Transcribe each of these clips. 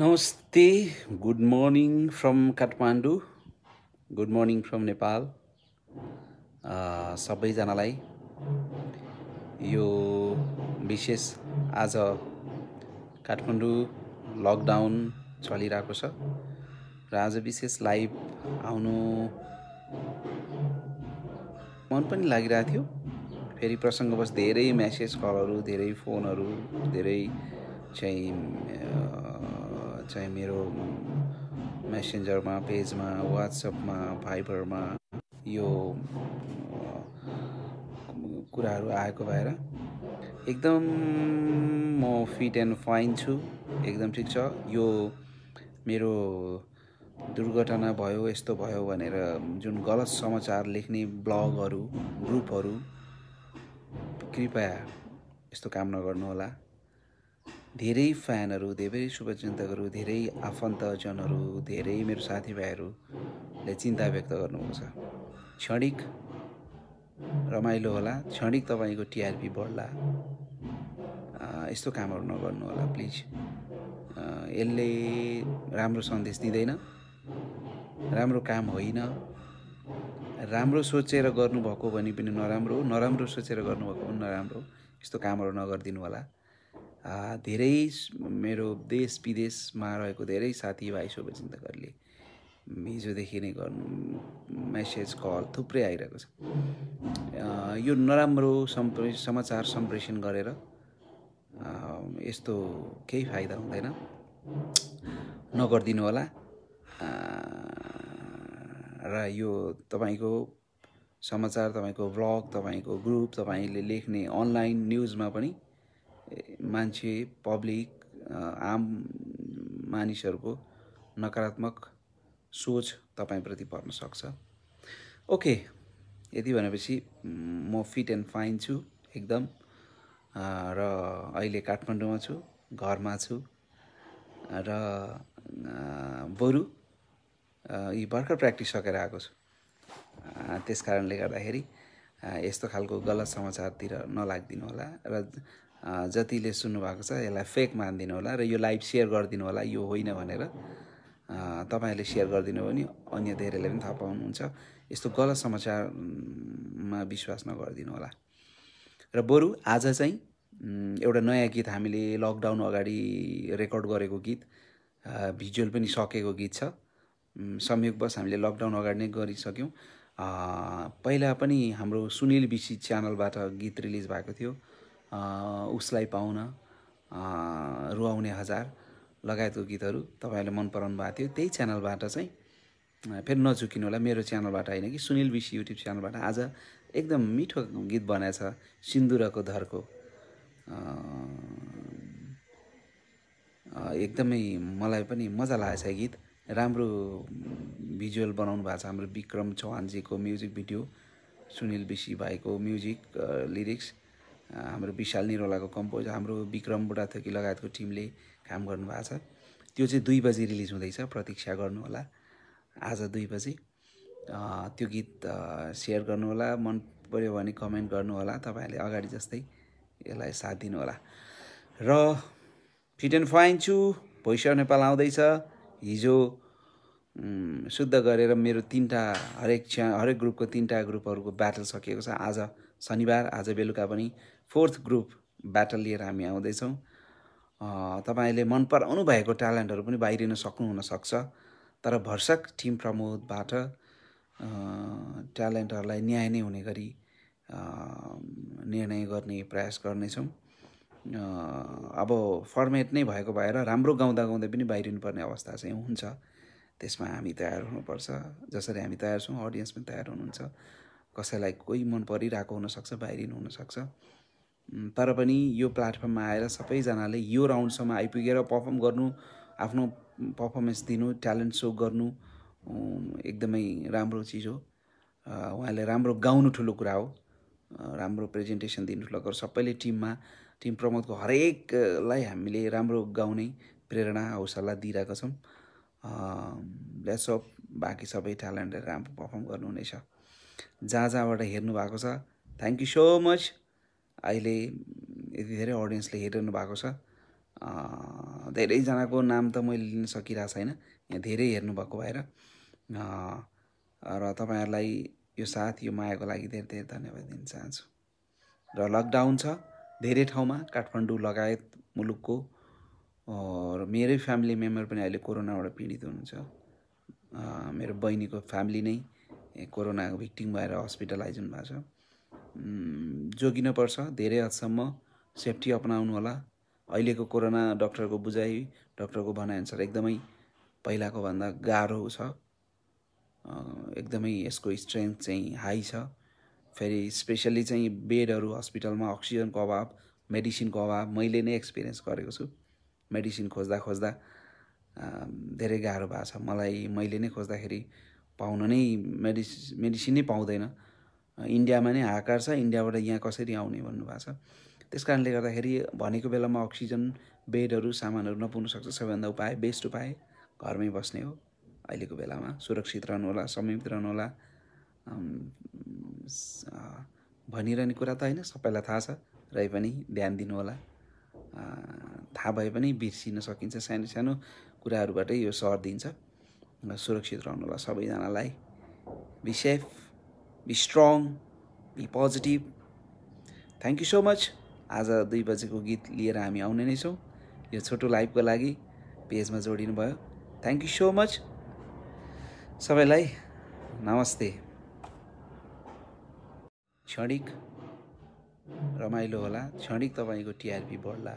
नमस्ते good morning from Kathmandu good morning from Nepal सबैजनालाई यो विशेष आज काठमाडौँ लकडाउन चलिरहेको छ र आज विशेष लाइभ आउनु मन पनि लागिरहेको थियो फेरि प्रसङ्गवश धेरै म्यासेज कलहरू धेरै फोनहरू धेरै चाहिँ चाहिँ मेरो मेसेन्जरमा पेजमा वाट्सएपमा फाइबरमा यो कुराहरू आएको भएर एकदम म फिट एन्ड फाइन छु एकदम ठिक छ यो मेरो दुर्घटना भयो यस्तो भयो भनेर जुन गलत समाचार लेख्ने ब्लगहरू ग्रुपहरू कृपया यस्तो काम नगर्नुहोला धेरै फ्यानहरू धेरै शुभचिन्तकहरू धेरै आफन्तजनहरू धेरै मेरो साथीभाइहरूले चिन्ता व्यक्त गर्नुहुन्छ क्षणिक रमाइलो होला क्षणिक तपाईँको टिआरपी बढ्ला यस्तो कामहरू नगर्नु होला प्लिज यसले राम्रो सन्देश दिँदैन राम्रो काम होइन राम्रो सोचेर गर्नुभएको भने पनि नराम्रो नराम्रो सोचेर गर्नुभएको पनि नराम्रो यस्तो कामहरू नगरिदिनु होला धेरै मेरो देश विदेशमा रहेको धेरै साथीभाइ शुभचिन्तकहरूले हिजोदेखि नै गर्नु मेसेज कल थुप्रै आइरहेको छ यो नराम्रो सम्प्रे समाचार सम्प्रेषण गरेर यस्तो केही फाइदा हुँदैन नगरिदिनु होला र यो तपाईँको समाचार तपाईँको ब्लग तपाईँको ग्रुप तपाईँले लेख्ने अनलाइन न्युजमा पनि मान्छे पब्लिक आम मानिसहरूको नकारात्मक सोच तपाईँप्रति पर्न सक्छ ओके यति भनेपछि म फिट एन्ड फाइन छु एकदम र अहिले काठमाडौँमा छु घरमा छु र बरु यी भर्खर प्र्याक्टिस सकेर आएको छु त्यस कारणले गर्दाखेरि यस्तो खालको गलत समाचारतिर नलागिदिनु होला र जतिले सुन्नुभएको छ यसलाई फेक मानिदिनु होला र यो लाइभ सेयर गरिदिनु होला यो होइन भनेर तपाईँहरूले सेयर गरिदिनु भने अन्य धेरैले पनि थाहा पाउनुहुन्छ यस्तो गलत समाचारमा विश्वास नगरिदिनु होला र बरु आज चाहिँ एउटा नयाँ गीत हामीले लकडाउन अगाडि रेकर्ड गरेको गीत भिजुअल पनि सकेको गीत छ संयोगवश हामीले लकडाउन अगाडि नै गरिसक्यौँ पहिला पनि हाम्रो सुनिल विशी च्यानलबाट गीत रिलिज भएको थियो उसलाई पाउन रुवाउने हजार लगायतको गीतहरू तपाईँहरूले मन पराउनु भएको थियो त्यही च्यानलबाट चाहिँ फेरि नझुकिनु होला मेरो च्यानलबाट होइन कि सुनिल विशी युट्युब च्यानलबाट आज एकदम मिठो गीत बनाएछ सिन्दुरको धरको एकदमै मलाई पनि मजा लागेछ गीत राम्रो भिजुअल बनाउनु भएको छ हाम्रो विक्रम चौहानजीको म्युजिक भिडियो सुनिल विशी भाइको म्युजिक लिरिक्स हाम्रो विशाल निरोलाको कम्पोज हाम्रो विक्रम बुढाथोकी लगायतको टिमले काम गर्नुभएको छ त्यो चाहिँ दुई बजी रिलिज हुँदैछ प्रतीक्षा गर्नुहोला आज दुई बजी त्यो गीत सेयर गर्नुहोला मन पऱ्यो भने कमेन्ट गर्नुहोला तपाईँहरूले अगाडि जस्तै यसलाई साथ दिनुहोला र फिट एन्ड फाइन छु भोइस अफ नेपाल आउँदैछ हिजो शुद्ध गरेर मेरो तिनवटा हरेक क्षण हरेक ग्रुपको तिनवटा ग्रुपहरूको ब्याटल सकिएको छ आज शनिबार आज बेलुका पनि फोर्थ ग्रुप ब्याटल लिएर हामी आउँदैछौँ तपाईँले मन पराउनु भएको ट्यालेन्टहरू पनि बाहिरिन सक्नुहुनसक्छ तर भर्सक टिम प्रमोदबाट ट्यालेन्टहरूलाई न्याय नै हुने गरी निर्णय गर्ने प्रयास गर्नेछौँ अब फर्मेट नै भएको भएर राम्रो गाउँदा गाउँदै पनि बाहिरिनुपर्ने अवस्था चाहिँ हुन्छ त्यसमा हामी तयार हुनुपर्छ जसरी हामी तयार छौँ अडियन्स पनि तयार हुनुहुन्छ कसैलाई कोही मन परिरहेको हुनसक्छ बाहिरिनु हुनसक्छ तर पनि यो प्लेटफर्ममा आएर सबैजनाले यो राउन्डसम्म आइपुगेर पर्फर्म गर्नु आफ्नो पर्फर्मेन्स दिनु ट्यालेन्ट सो गर्नु एकदमै राम्रो चिज हो उहाँले राम्रो गाउनु ठुलो कुरा हो राम्रो प्रेजेन्टेसन दिनु ठुलो कुरो सबैले टिममा टिम प्रमोदको हरेकलाई हामीले राम्रो गाउने प्रेरणा हौसला दिइरहेका छौँ लेट्स अफ बाँकी सबै ट्यालेन्टहरू राम्रो पर्फर्म गर्नुहुनेछ जहाँ जहाँबाट हेर्नु भएको छ थ्याङ्क यू सो मच अहिले यति धेरै अडियन्सले हेरिरहनु भएको छ धेरैजनाको नाम त मैले लिन सकिरहेको छैन यहाँ धेरै हेर्नुभएको भएर र तपाईँहरूलाई यो साथ यो मायाको लागि धेरै धेरै धन्यवाद दिन चाहन्छु र लकडाउन छ धेरै ठाउँमा काठमाडौँ लगायत मुलुकको र मेरै फ्यामिली मेम्बर पनि अहिले कोरोनाबाट पीडित हुनुहुन्छ मेरो बहिनीको फ्यामिली नै कोरोनाको भिक्टिम भएर हस्पिटलाइज हुनुभएको छ पर्छ धेरै हदसम्म सेफ्टी अपनाउनु होला अहिलेको कोरोना डक्टरको बुझाइ डक्टरको भनाइअनुसार एकदमै पहिलाको भन्दा गाह्रो छ एकदमै यसको स्ट्रेन्थ चाहिँ हाई छ फेरि स्पेसल्ली चाहिँ बेडहरू हस्पिटलमा अक्सिजनको अभाव मेडिसिनको अभाव मैले नै एक्सपिरियन्स गरेको छु मेडिसिन खोज्दा खोज्दा धेरै गाह्रो भएको छ मलाई मैले नै खोज्दाखेरि पाउन नै मेडिसिन नै पाउँदैन इन्डियामा नै हाकार छ इन्डियाबाट यहाँ कसरी आउने भन्नुभएको छ त्यस कारणले गर्दाखेरि भनेको बेलामा अक्सिजन बेडहरू सामानहरू सक्छ सबैभन्दा उपाय बेस्ट उपाय घरमै बस्ने हो अहिलेको बेलामा सुरक्षित रहनुहोला समयमित रहनुहोला भनिरहने कुरा त होइन सबैलाई थाहा छ रहे पनि ध्यान दिनुहोला थाहा भए पनि बिर्सिन सकिन्छ सानो सानो कुराहरूबाटै यो सर दिन्छ सुरक्षित रहनुहोला सबैजनालाई be safe be strong be positive thank you so much आज दुई बजेको गीत लिएर हामी आउने नै छौँ यो छोटो लाइभको लागि पेजमा जोडिनु भयो थ्याङ्क यू सो मच सबैलाई नमस्ते क्षणिक रमाइलो होला क्षणिक तपाईँको टिआरपी बढ्ला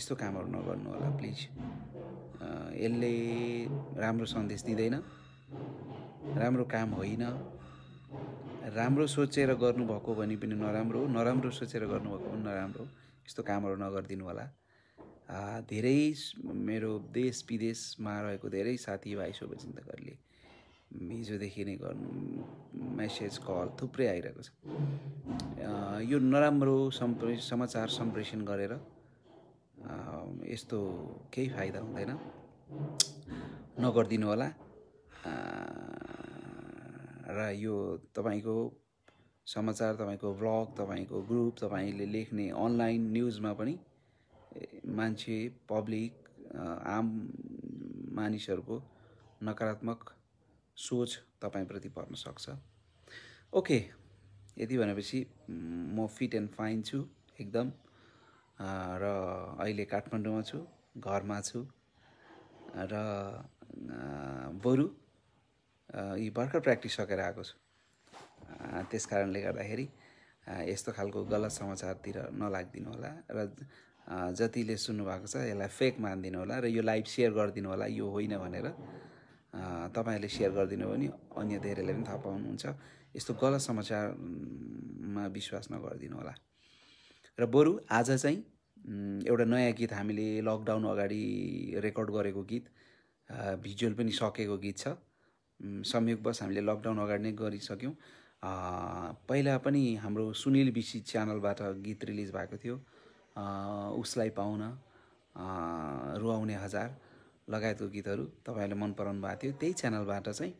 यस्तो कामहरू नगर्नु होला प्लिज यसले राम्रो सन्देश दिँदैन राम्रो काम होइन राम्रो सोचेर गर्नुभएको भने पनि नराम्रो नराम्रो सोचेर गर्नुभएको पनि नराम्रो यस्तो कामहरू नगरिदिनु होला धेरै मेरो देश विदेशमा रहेको धेरै साथीभाइ शुभचिन्तकहरूले हिजोदेखि नै गर्नु मेसेज कल थुप्रै आइरहेको छ यो नराम्रो सम्प्रे समाचार सम्प्रेषण गरेर यस्तो केही फाइदा हुँदैन नगरिदिनु होला र यो तपाईँको समाचार तपाईँको ब्लग तपाईँको ग्रुप तपाईँले लेख्ने अनलाइन न्युजमा पनि मान्छे पब्लिक आम मानिसहरूको नकारात्मक सोच तपाईँप्रति पर्न सक्छ ओके यति भनेपछि म फिट एन्ड फाइन छु एकदम र अहिले काठमाडौँमा छु घरमा छु र बरु यी भर्खर प्र्याक्टिस सकेर आएको छु त्यस कारणले गर्दाखेरि यस्तो खालको गलत समाचारतिर नलागिदिनु होला र जतिले सुन्नुभएको छ यसलाई फेक मानिदिनु होला र यो लाइभ सेयर गरिदिनु होला यो होइन भनेर तपाईँहरूले सेयर गरिदिनु भने अन्य धेरैले पनि थाहा पाउनुहुन्छ यस्तो गलत समाचारमा विश्वास नगरिदिनु होला र बरु आज चाहिँ एउटा नयाँ गीत हामीले लकडाउन अगाडि रेकर्ड गरेको गीत भिजुअल पनि सकेको गीत छ संयोगवश हामीले लकडाउन अगाडि नै गरिसक्यौँ पहिला पनि हाम्रो सुनिल बिसी च्यानलबाट गीत रिलिज भएको थियो उसलाई पाउन रुवाउने हजार लगायतको गीतहरू तपाईँहरूले मन पराउनु भएको थियो त्यही च्यानलबाट चाहिँ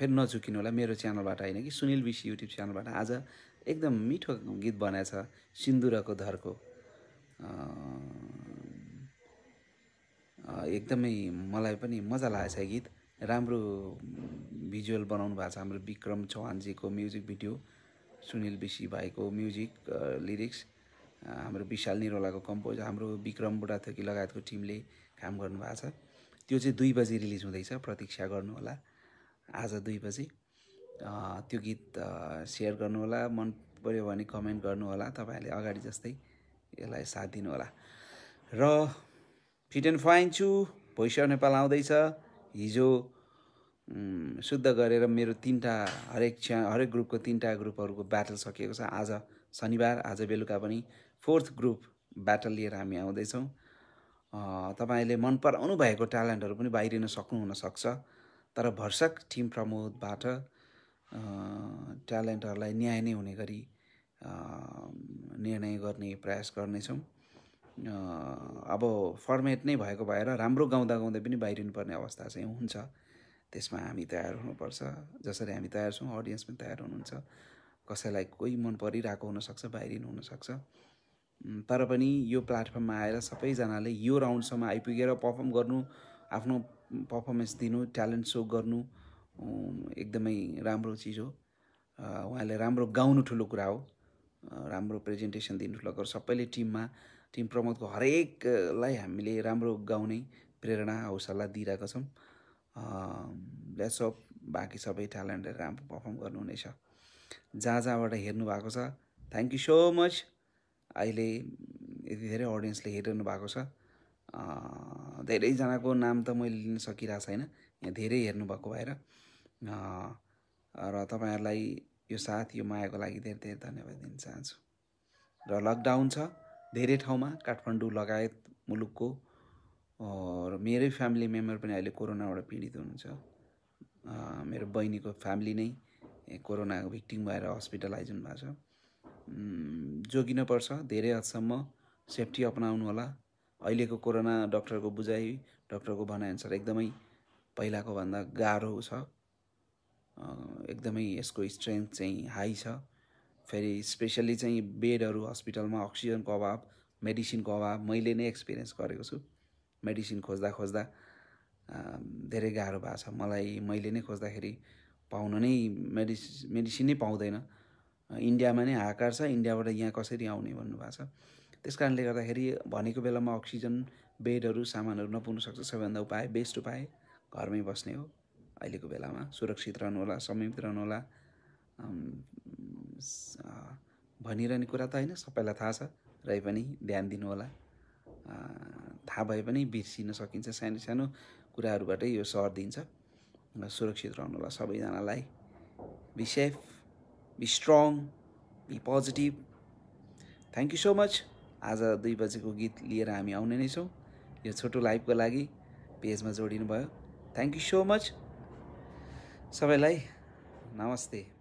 फेरि नझुकिनु होला मेरो च्यानलबाट होइन कि सुनिल बिसी युट्युब च्यानलबाट आज एकदम मिठो गीत बनाएछ सिन्दुरको धरको एकदमै मलाई पनि मजा लागेको लागेछ गीत राम्रो भिजुअल बनाउनु भएको छ हाम्रो विक्रम चौहानजीको म्युजिक भिडियो सुनिल बिसी भाइको म्युजिक लिरिक्स हाम्रो विशाल निरोलाको कम्पोज हाम्रो विक्रम बुढाथोकी लगायतको टिमले काम गर्नुभएको छ त्यो चाहिँ दुई बजी रिलिज हुँदैछ प्रतीक्षा गर्नुहोला आज दुई बजी त्यो गीत सेयर गर्नुहोला मन पऱ्यो भने कमेन्ट गर्नुहोला तपाईँहरूले अगाडि जस्तै यसलाई साथ दिनुहोला र फिट एन्ड फाइन छु भोइस अफ नेपाल आउँदैछ हिजो शुद्ध गरेर मेरो तिनवटा हरेक क्ष हरेक ग्रुपको तिनवटा ग्रुपहरूको ब्याटल सकिएको छ आज शनिबार आज बेलुका पनि फोर्थ ग्रुप ब्याटल लिएर हामी आउँदैछौँ तपाईँले मन पराउनु भएको ट्यालेन्टहरू पनि बाहिरिन सक्नुहुनसक्छ तर भर्सक टिम प्रमोदबाट ट्यालेन्टहरूलाई न्याय नै हुने गरी निर्णय गर्ने प्रयास गर्नेछौँ अब फर्मेट नै भएको भएर राम्रो गाउँदा गाउँदै पनि बाहिरिनु पर्ने अवस्था चाहिँ हुन्छ त्यसमा हामी तयार हुनुपर्छ जसरी हामी तयार छौँ अडियन्स पनि तयार हुनुहुन्छ कसैलाई कोही मन परिरहेको हुनसक्छ बाहिरिनु हुनसक्छ तर पनि यो प्लेटफर्ममा आएर सबैजनाले यो राउन्डसम्म आइपुगेर पर्फर्म गर्नु आफ्नो पर्फर्मेन्स दिनु ट्यालेन्ट सो गर्नु एकदमै राम्रो चिज हो उहाँले राम्रो गाउनु ठुलो कुरा हो राम्रो प्रेजेन्टेसन दिनु ठुलो कुरो सबैले टिममा टिम प्रमोदको हरेकलाई हामीले राम्रो गाउने प्रेरणा हौसला दिइरहेका छौँ अफ बाँकी सबै ट्यालेन्टहरू राम्रो पर्फर्म गर्नुहुनेछ जहाँ जहाँबाट हेर्नु भएको छ थ्याङ्क यू सो मच अहिले यति धेरै अडियन्सले हेरिरहनु भएको छ धेरैजनाको नाम त मैले लिन सकिरहेको छैन यहाँ धेरै हेर्नुभएको भएर र तपाईँहरूलाई यो साथ यो मायाको लागि धेरै धेरै धन्यवाद दिन चाहन्छु र लकडाउन छ धेरै ठाउँमा काठमाडौँ लगायत मुलुकको र मेरै फ्यामिली मेम्बर पनि अहिले कोरोनाबाट पीडित हुनुहुन्छ मेरो बहिनीको फ्यामिली नै कोरोनाको भिक्टिम भएर हस्पिटलाइज हुनुभएको छ जोगिनुपर्छ धेरै हदसम्म सेफ्टी अपनाउनु होला अहिलेको कोरोना डक्टरको बुझाइ डक्टरको भनाइअनुसार एकदमै पहिलाको भन्दा गाह्रो छ एकदमै यसको स्ट्रेन्थ चाहिँ हाई छ फेरि स्पेसल्ली चाहिँ बेडहरू हस्पिटलमा अक्सिजनको अभाव मेडिसिनको अभाव मैले नै एक्सपिरियन्स गरेको छु मेडिसिन खोज्दा खोज्दा धेरै गाह्रो भएको छ मलाई मैले नै खोज्दाखेरि पाउन नै मेडिस मेडिसिन नै पाउँदैन इन्डियामा नै हाकार छ इन्डियाबाट यहाँ कसरी आउने भन्नुभएको छ त्यस कारणले गर्दाखेरि भनेको बेलामा अक्सिजन बेडहरू सामानहरू नपुग्न सक्छ सबैभन्दा उपाय बेस्ट उपाय घरमै बस्ने हो अहिलेको बेलामा सुरक्षित रहनुहोला संयमित रहनुहोला भनिरहने कुरा त होइन सबैलाई थाहा छ रहे पनि ध्यान दिनुहोला थाहा भए पनि बिर्सिन सकिन्छ सानो सानो कुराहरूबाटै यो सर दिन्छ सुरक्षित रहनु होला सबैजनालाई be safe be strong be positive thank you so much आज दुई बजेको गीत लिएर हामी आउने नै छौँ यो छोटो लाइभको लागि पेजमा जोडिनु भयो थ्याङ्क यू सो मच सबैलाई नमस्ते